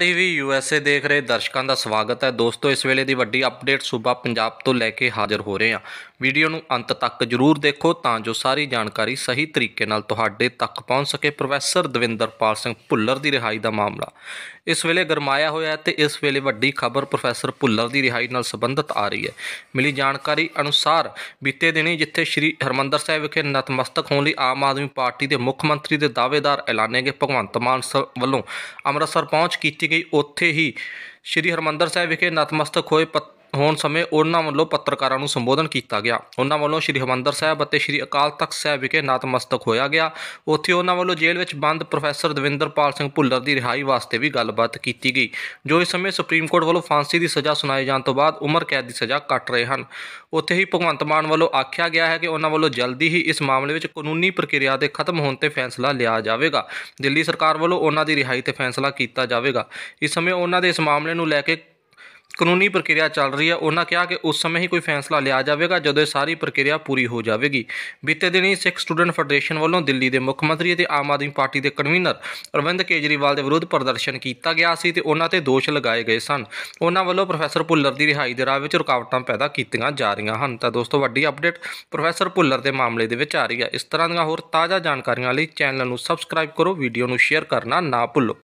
TV USA ਦੇਖ ਰਹੇ ਦਰਸ਼ਕਾਂ ਦਾ ਸਵਾਗਤ ਹੈ ਦੋਸਤੋ ਇਸ ਵੇਲੇ ਦੀ ਵੱਡੀ ਅਪਡੇਟ ਸੂਬਾ ਪੰਜਾਬ ਤੋਂ ਲੈ ਕੇ ਹਾਜ਼ਰ ਹੋ ਰਹੇ ਹਾਂ ਵੀਡੀਓ ਨੂੰ ਅੰਤ ਤੱਕ ਜ਼ਰੂਰ ਦੇਖੋ ਤਾਂ ਜੋ ਸਾਰੀ ਜਾਣਕਾਰੀ ਸਹੀ ਤਰੀਕੇ ਨਾਲ ਤੁਹਾਡੇ ਤੱਕ ਪਹੁੰਚ ਸਕੇ ਪ੍ਰੋਫੈਸਰ ਦਵਿੰਦਰਪਾਲ ਸਿੰਘ ਭੁੱਲਰ ਦੀ ਰਿਹਾਈ ਦਾ ਮਾਮਲਾ ਇਸ ਵੇਲੇ ਗਰਮਾਇਆ ਹੋਇਆ ਹੈ ਤੇ ਇਸ ਵੇਲੇ ਵੱਡੀ ਖਬਰ ਪ੍ਰੋਫੈਸਰ ਭੁੱਲਰ ਦੀ ਰਿਹਾਈ ਨਾਲ ਸੰਬੰਧਿਤ ਆ ਰਹੀ ਹੈ ਮਿਲੀ ਜਾਣਕਾਰੀ ਅਨੁਸਾਰ ਬੀਤੇ ਦਿਨੀ ਜਿੱਥੇ ਸ੍ਰੀ ਹਰਮੰਦਰ ਸਾਹਿਬ ਵਿਖੇ ਨਤਮਸਤਕ ਹੋਣ ਲਈ ਆਮ ਆਦਮੀ ਪਾਰਟੀ ਦੇ ਮੁੱਖ ਮੰਤਰੀ ਦੇ ਦਾਅਵੇਦਾਰ ਐਲਾਨੇ ਗਏ ਭਗਵੰਤ ਮਾਨ ਵੱਲੋਂ ਅੰਮ੍ਰਿਤਸਰ ਪਹੁੰਚ ਕੀਤੀ ਕੀਤੀ ਗਈ ਉੱਥੇ ਹੀ ਸ੍ਰੀ ਹਰਮੰਦਰ ਸਾਹਿਬ ਵਿਖੇ ਨਤਮਸਤਕ ਹੋਏ ਹੋਣ ਸਮੇਂ ਉਹਨਾਂ ਵੱਲੋਂ ਪੱਤਰਕਾਰਾਂ ਨੂੰ ਸੰਬੋਧਨ ਕੀਤਾ ਗਿਆ ਉਹਨਾਂ ਵੱਲੋਂ ਸ੍ਰੀ ਹਮੰਦਰ ਸਾਹਿਬ ਅਤੇ ਸ੍ਰੀ ਅਕਾਲ ਤਖਤ ਸਾਹਿਬ ਵਿਖੇ ਨਤਮਸਤਕ ਹੋਇਆ ਗਿਆ ਉੱਥੇ ਉਹਨਾਂ ਵੱਲੋਂ ਜੇਲ੍ਹ ਵਿੱਚ ਬੰਦ ਪ੍ਰੋਫੈਸਰ ਦਵਿੰਦਰਪਾਲ ਸਿੰਘ ਭੁੱਲਰ ਦੀ ਰਿਹਾਈ ਵਾਸਤੇ ਵੀ ਗੱਲਬਾਤ ਕੀਤੀ ਗਈ ਜੋ ਇਸ ਸਮੇਂ ਸੁਪਰੀਮ ਕੋਰਟ ਵੱਲੋਂ ਫਾਂਸੀ ਦੀ ਸਜ਼ਾ ਸੁਣਾਏ ਜਾਣ ਤੋਂ ਬਾਅਦ ਉਮਰ ਕੈਦ ਦੀ ਸਜ਼ਾ ਕੱਟ ਰਹੇ ਹਨ ਉੱਥੇ ਹੀ ਭਗਵੰਤ ਮਾਨ ਵੱਲੋਂ ਆਖਿਆ ਗਿਆ ਹੈ ਕਿ ਉਹਨਾਂ ਵੱਲੋਂ ਜਲਦੀ ਹੀ ਇਸ ਮਾਮਲੇ ਵਿੱਚ ਕਾਨੂੰਨੀ ਪ੍ਰਕਿਰਿਆ ਦੇ ਖਤਮ ਹੋਣ ਤੇ ਫੈਸਲਾ ਲਿਆ ਜਾਵੇਗਾ ਦਿੱਲੀ ਸਰਕਾਰ ਵੱਲੋਂ ਉਹਨਾਂ ਦੀ ਰਿਹਾਈ ਤੇ ਫੈਸਲਾ ਕੀਤਾ ਜਾਵੇਗਾ ਇਸ ਸਮੇਂ ਉਹਨਾਂ ਦੇ ਇਸ ਮਾਮਲੇ ਨੂੰ ਲੈ ਕੇ ਕਾਨੂੰਨੀ ਪ੍ਰਕਿਰਿਆ ਚੱਲ ਰਹੀ ਹੈ ਉਹਨਾਂ ਕਿਹਾ ਕਿ ਉਸ ਸਮੇਂ ਹੀ ਕੋਈ ਫੈਸਲਾ ਲਿਆ ਜਾਵੇਗਾ ਜਦੋਂ ਇਹ ਸਾਰੀ ਪ੍ਰਕਿਰਿਆ ਪੂਰੀ ਹੋ ਜਾਵੇਗੀ ਬੀਤੇ ਦਿਨੀ ਸਿੱਖ ਸਟੂਡੈਂਟ ਫੈਡਰੇਸ਼ਨ ਵੱਲੋਂ ਦਿੱਲੀ ਦੇ ਮੁੱਖ ਮੰਤਰੀ ਅਤੇ ਆਮ ਆਦਮੀ ਪਾਰਟੀ ਦੇ ਕਨਵੀਨਰ ਅਰਵਿੰਦ ਕੇਜਰੀਵਾਲ ਦੇ ਵਿਰੁੱਧ ਪ੍ਰਦਰਸ਼ਨ ਕੀਤਾ ਗਿਆ ਸੀ ਤੇ ਉਹਨਾਂ ਤੇ ਦੋਸ਼ ਲਗਾਏ ਗਏ ਸਨ ਉਹਨਾਂ ਵੱਲੋਂ ਪ੍ਰੋਫੈਸਰ ਭੁੱਲਰ ਦੀ ਰਿਹਾਈ ਦੇ ਰਾਹ ਵਿੱਚ ਰੁਕਾਵਟਾਂ ਪੈਦਾ ਕੀਤੀਆਂ ਜਾ ਰਹੀਆਂ ਹਨ ਤਾਂ ਦੋਸਤੋ ਵੱਡੀ ਅਪਡੇਟ ਪ੍ਰੋਫੈਸਰ ਭੁੱਲਰ ਦੇ ਮਾਮਲੇ ਦੇ ਵਿੱਚ ਆ ਰਹੀ ਹੈ ਇਸ ਤਰ੍ਹਾਂ ਦੀਆਂ ਹੋਰ ਤਾਜ਼ਾ ਜਾਣਕਾਰੀਆਂ ਲਈ ਚੈਨਲ ਨੂੰ ਸਬਸਕ੍ਰਾਈਬ ਕਰੋ ਵੀਡੀਓ ਨੂੰ ਸ਼ੇਅਰ ਕਰਨਾ ਨਾ ਭੁੱਲੋ